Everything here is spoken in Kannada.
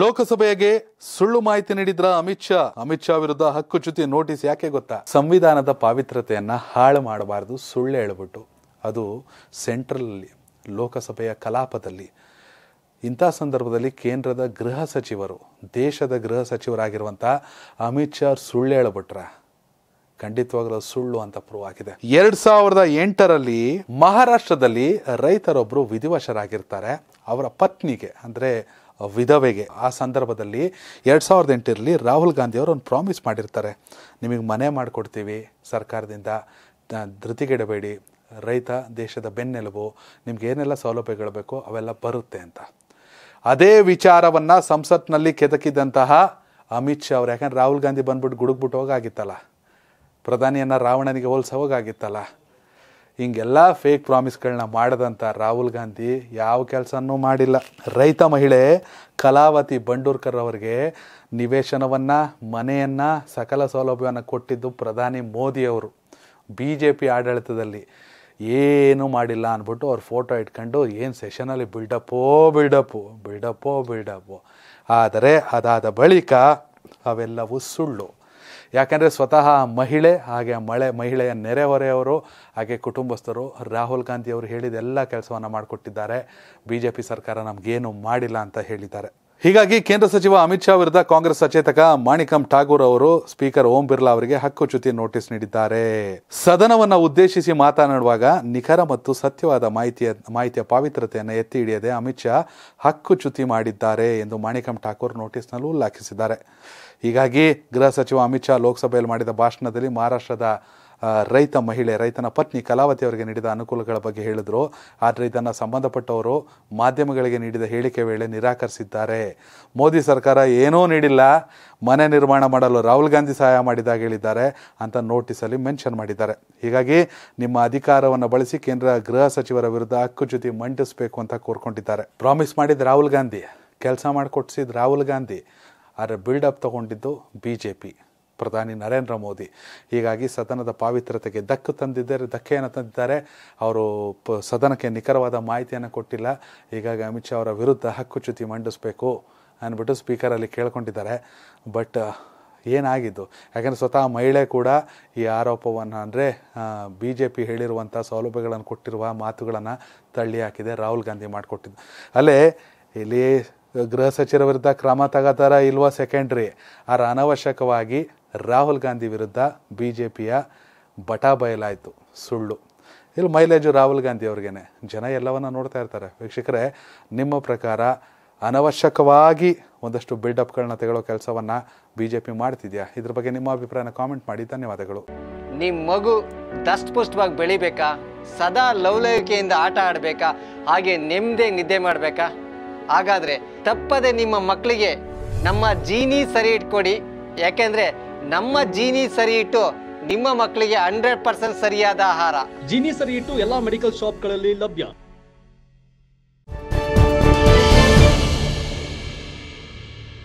ಲೋಕಸಭೆಗೆ ಸುಳ್ಳು ಮಾಹಿತಿ ನೀಡಿದ್ರ ಅಮಿತ್ ಶಾ ಅಮಿತ್ ಶಾ ವಿರುದ್ಧ ಹಕ್ಕುಚ್ಯುತಿ ನೋಟಿಸ್ ಯಾಕೆ ಗೊತ್ತಾ ಸಂವಿಧಾನದ ಪಾವಿತ್ರತೆಯನ್ನ ಹಾಳು ಮಾಡಬಾರದು ಸುಳ್ಳು ಹೇಳ್ಬಿಟ್ಟು ಅದು ಸೆಂಟ್ರಲಲ್ಲಿ ಲೋಕಸಭೆಯ ಕಲಾಪದಲ್ಲಿ ಇಂಥ ಸಂದರ್ಭದಲ್ಲಿ ಕೇಂದ್ರದ ಗೃಹ ಸಚಿವರು ದೇಶದ ಗೃಹ ಸಚಿವರಾಗಿರುವಂಥ ಅಮಿತ್ ಶಾ ಸುಳ್ಳು ಹೇಳ್ಬಿಟ್ರ ಖಂಡಿತವಾಗಲೂ ಸುಳ್ಳು ಅಂತ ಪ್ರೂವ್ ಆಗಿದೆ ಎರಡ್ ಸಾವಿರದ ಎಂಟರಲ್ಲಿ ಮಹಾರಾಷ್ಟ್ರದಲ್ಲಿ ರೈತರೊಬ್ಬರು ವಿಧಿವಶರಾಗಿರ್ತಾರೆ ಅವರ ಪತ್ನಿಗೆ ಅಂದರೆ ವಿಧವೆಗೆ ಆ ಸಂದರ್ಭದಲ್ಲಿ ಎರಡು ಸಾವಿರದ ಎಂಟರಲ್ಲಿ ರಾಹುಲ್ ಗಾಂಧಿಯವರು ಒಂದು ಪ್ರಾಮಿಸ್ ಮಾಡಿರ್ತಾರೆ ನಿಮಗೆ ಮನೆ ಮಾಡಿಕೊಡ್ತೀವಿ ಸರ್ಕಾರದಿಂದ ಧೃತಿಗೆಡಬೇಡಿ ರೈತ ದೇಶದ ಬೆನ್ನೆಲುಬು ನಿಮ್ಗೆ ಏನೆಲ್ಲ ಸೌಲಭ್ಯಗಳು ಬೇಕೋ ಅವೆಲ್ಲ ಬರುತ್ತೆ ಅಂತ ಅದೇ ವಿಚಾರವನ್ನು ಸಂಸತ್ನಲ್ಲಿ ಕೆದಕಿದಂತಹ ಅಮಿತ್ ಶಾ ಅವರು ಯಾಕಂದ್ರೆ ರಾಹುಲ್ ಗಾಂಧಿ ಬಂದ್ಬಿಟ್ಟು ಗುಡುಗ್ಬಿಟ್ಟು ಹೋಗಾಗಿತ್ತಲ್ಲ ಪ್ರಧಾನಿಯನ್ನು ರಾವಣನಿಗೆ ಹೋಲಿಸೋಗಾಗಿತ್ತಲ್ಲ ಹಿಂಗೆಲ್ಲ ಫೇಕ್ ಪ್ರಾಮಿಸ್ಗಳನ್ನ ಮಾಡಿದಂಥ ರಾಹುಲ್ ಗಾಂಧಿ ಯಾವ ಕೆಲಸನೂ ಮಾಡಿಲ್ಲ ರೈತ ಮಹಿಳೆ ಕಲಾವತಿ ಬಂಡೂರ್ಕರ್ ಅವರಿಗೆ ನಿವೇಶನವನ್ನು ಮನೆಯನ್ನು ಸಕಲ ಸೌಲಭ್ಯವನ್ನು ಕೊಟ್ಟಿದ್ದು ಪ್ರಧಾನಿ ಮೋದಿಯವರು ಬಿ ಜೆ ಪಿ ಆಡಳಿತದಲ್ಲಿ ಏನೂ ಮಾಡಿಲ್ಲ ಅಂದ್ಬಿಟ್ಟು ಅವ್ರ ಫೋಟೋ ಇಟ್ಕೊಂಡು ಏನು ಸೆಷನಲ್ಲಿ ಬಿಡಪ್ಪೋ ಬಿಡಪ್ಪು ಬಿಡಪ್ಪೋ ಬಿಲ್ಡಪ್ಪು ಆದರೆ ಅದಾದ ಬಳಿಕ ಅವೆಲ್ಲವೂ ಸುಳ್ಳು ಯಾಕೆಂದರೆ ಸ್ವತಃ ಮಹಿಳೆ ಹಾಗೆ ಮಳೆ ಮಹಿಳೆಯ ನೆರೆಹೊರೆಯವರು ಹಾಗೆ ಕುಟುಂಬಸ್ಥರು ರಾಹುಲ್ ಗಾಂಧಿ ಅವರು ಹೇಳಿದ ಎಲ್ಲ ಕೆಲಸವನ್ನು ಮಾಡಿಕೊಟ್ಟಿದ್ದಾರೆ ಬಿ ಜೆ ಪಿ ಸರ್ಕಾರ ನಮಗೇನು ಮಾಡಿಲ್ಲ ಅಂತ ಹೇಳಿದ್ದಾರೆ ಹೀಗಾಗಿ ಕೇಂದ್ರ ಸಚಿವ ಅಮಿತ್ ಶಾ ವಿರುದ್ಧ ಕಾಂಗ್ರೆಸ್ ಸಚೇತಕ ಮಾಣಿಕಂ ಠಾಗೂರ್ ಅವರು ಸ್ಪೀಕರ್ ಓಂ ಬಿರ್ಲಾ ಅವರಿಗೆ ಹಕ್ಕುಚ್ಯುತಿ ನೋಟಿಸ್ ನೀಡಿದ್ದಾರೆ ಸದನವನ್ನು ಉದ್ದೇಶಿಸಿ ಮಾತನಾಡುವಾಗ ನಿಖರ ಮತ್ತು ಸತ್ಯವಾದ ಮಾಹಿತಿಯ ಮಾಹಿತಿಯ ಪಾವಿತ್ರತೆಯನ್ನು ಎತ್ತಿ ಹಿಡಿಯದೆ ಅಮಿತ್ ಶಾ ಹಕ್ಕುಚ್ಯುತಿ ಮಾಡಿದ್ದಾರೆ ಎಂದು ಮಾಣಿಕಂ ಠಾಕೂರ್ ನೋಟಿಸ್ನಲ್ಲೂ ಉಲ್ಲೇಖಿಸಿದ್ದಾರೆ ಹೀಗಾಗಿ ಗೃಹ ಸಚಿವ ಅಮಿತ್ ಶಾ ಲೋಕಸಭೆಯಲ್ಲಿ ಮಾಡಿದ ಭಾಷಣದಲ್ಲಿ ಮಹಾರಾಷ್ಟ್ರದ ರೈತ ಮಹಿಳೆ ರೈತನ ಪತ್ನಿ ಕಲಾವತಿ ಅವರಿಗೆ ನೀಡಿದ ಅನುಕೂಲಗಳ ಬಗ್ಗೆ ಹೇಳಿದರು ಆದರೆ ಇದನ್ನು ಸಂಬಂಧಪಟ್ಟವರು ಮಾಧ್ಯಮಗಳಿಗೆ ನೀಡಿದ ಹೇಳಿಕೆ ವೇಳೆ ನಿರಾಕರಿಸಿದ್ದಾರೆ ಮೋದಿ ಸರ್ಕಾರ ಏನೂ ನೀಡಿಲ್ಲ ಮನೆ ನಿರ್ಮಾಣ ಮಾಡಲು ರಾಹುಲ್ ಗಾಂಧಿ ಸಹಾಯ ಮಾಡಿದಾಗ ಹೇಳಿದ್ದಾರೆ ಅಂತ ನೋಟಿಸಲ್ಲಿ ಮೆನ್ಷನ್ ಮಾಡಿದ್ದಾರೆ ಹೀಗಾಗಿ ನಿಮ್ಮ ಅಧಿಕಾರವನ್ನು ಬಳಸಿ ಕೇಂದ್ರ ಗೃಹ ಸಚಿವರ ವಿರುದ್ಧ ಹಕ್ಕು ಜೊತೆ ಮಂಡಿಸಬೇಕು ಅಂತ ಕೋರ್ಕೊಂಡಿದ್ದಾರೆ ಪ್ರಾಮಿಸ್ ಮಾಡಿದ ರಾಹುಲ್ ಗಾಂಧಿ ಕೆಲಸ ಮಾಡಿಕೊಡ್ಸಿದ ರಾಹುಲ್ ಗಾಂಧಿ ಆದರೆ ಬಿಲ್ಡಪ್ ತಗೊಂಡಿದ್ದು ಬಿ ಜೆ ಪಿ ಪ್ರಧಾನಿ ನರೇಂದ್ರ ಮೋದಿ ಹೀಗಾಗಿ ಸದನದ ಪಾವಿತ್ರ್ಯತೆಗೆ ದಕ್ಕು ತಂದಿದ್ದಾರೆ ಧಕ್ಕೆಯನ್ನು ತಂದಿದ್ದಾರೆ ಅವರು ಪ ಸದನಕ್ಕೆ ನಿಖರವಾದ ಮಾಹಿತಿಯನ್ನು ಕೊಟ್ಟಿಲ್ಲ ಹೀಗಾಗಿ ಅಮಿತ್ ಶಾ ಅವರ ವಿರುದ್ಧ ಹಕ್ಕುಚ್ಯುತಿ ಮಂಡಿಸಬೇಕು ಅಂದ್ಬಿಟ್ಟು ಸ್ಪೀಕರಲ್ಲಿ ಕೇಳ್ಕೊಂಡಿದ್ದಾರೆ ಬಟ್ ಏನಾಗಿದ್ದು ಯಾಕಂದರೆ ಸ್ವತಃ ಮಹಿಳೆ ಕೂಡ ಈ ಆರೋಪವನ್ನು ಅಂದರೆ ಬಿ ಜೆ ಪಿ ಹೇಳಿರುವಂಥ ಸೌಲಭ್ಯಗಳನ್ನು ಕೊಟ್ಟಿರುವ ಮಾತುಗಳನ್ನು ತಳ್ಳಿ ಹಾಕಿದೆ ರಾಹುಲ್ ಗಾಂಧಿ ಮಾಡಿಕೊಟ್ಟಿದ್ದು ಅಲ್ಲೇ ಇಲ್ಲಿ ಗೃಹ ಸಚಿವರ ವಿರುದ್ಧ ಕ್ರಮ ತಗೋತಾರ ಇಲ್ವಾ ಸೆಕೆಂಡ್ರಿ ಆರ ಅನವಶ್ಯಕವಾಗಿ ರಾಹುಲ್ ಗಾಂಧಿ ವಿರುದ್ಧ ಬಿ ಜೆ ಪಿಯ ಬಟಾ ಬಯಲಾಯಿತು ಸುಳ್ಳು ಇಲ್ಲಿ ಮೈಲೇಜು ರಾಹುಲ್ ಗಾಂಧಿ ಅವ್ರಿಗೇನೆ ಜನ ಎಲ್ಲವನ್ನು ನೋಡ್ತಾ ಇರ್ತಾರೆ ವೀಕ್ಷಕರೇ ನಿಮ್ಮ ಪ್ರಕಾರ ಅನವಶ್ಯಕವಾಗಿ ಒಂದಷ್ಟು ಬಿಲ್ಡಪ್ಗಳನ್ನ ತೆಗೊಳ್ಳೋ ಕೆಲಸವನ್ನು ಬಿ ಜೆ ಪಿ ಮಾಡ್ತಿದ್ಯಾ ಇದ್ರ ಬಗ್ಗೆ ನಿಮ್ಮ ಅಭಿಪ್ರಾಯನ ಕಾಮೆಂಟ್ ಮಾಡಿ ಧನ್ಯವಾದಗಳು ನಿಮ್ಮ ಮಗು ದಷ್ಟ ಪುಷ್ಟವಾಗಿ ಬೆಳಿಬೇಕಾ ಸದಾ ಲವಲವಿಕೆಯಿಂದ ಆಟ ಆಡಬೇಕಾ ಹಾಗೆ ನೆಮ್ಮದಿ ನಿದ್ದೆ ಮಾಡಬೇಕಾ ಹಾಗಾದರೆ ತಪ್ಪದೆ ನಿಮ್ಮ ಮಕ್ಕಳಿಗೆ ನಮ್ಮ ಜೀನಿ ಸರಿ ಇಟ್ಕೊಡಿ ಯಾಕೆಂದರೆ ನಮ್ಮ ಜೀನಿ ಸರಿ ಇಟ್ಟು ನಿಮ್ಮ ಮಕ್ಕಳಿಗೆ ಹಂಡ್ರೆಡ್ ಪರ್ಸೆಂಟ್ ಸರಿಯಾದ ಆಹಾರ ಜೀನಿ ಸರಿ ಇಟ್ಟು ಎಲ್ಲಾ ಮೆಡಿಕಲ್ ಶಾಪ್ಗಳಲ್ಲಿ ಲಭ್ಯ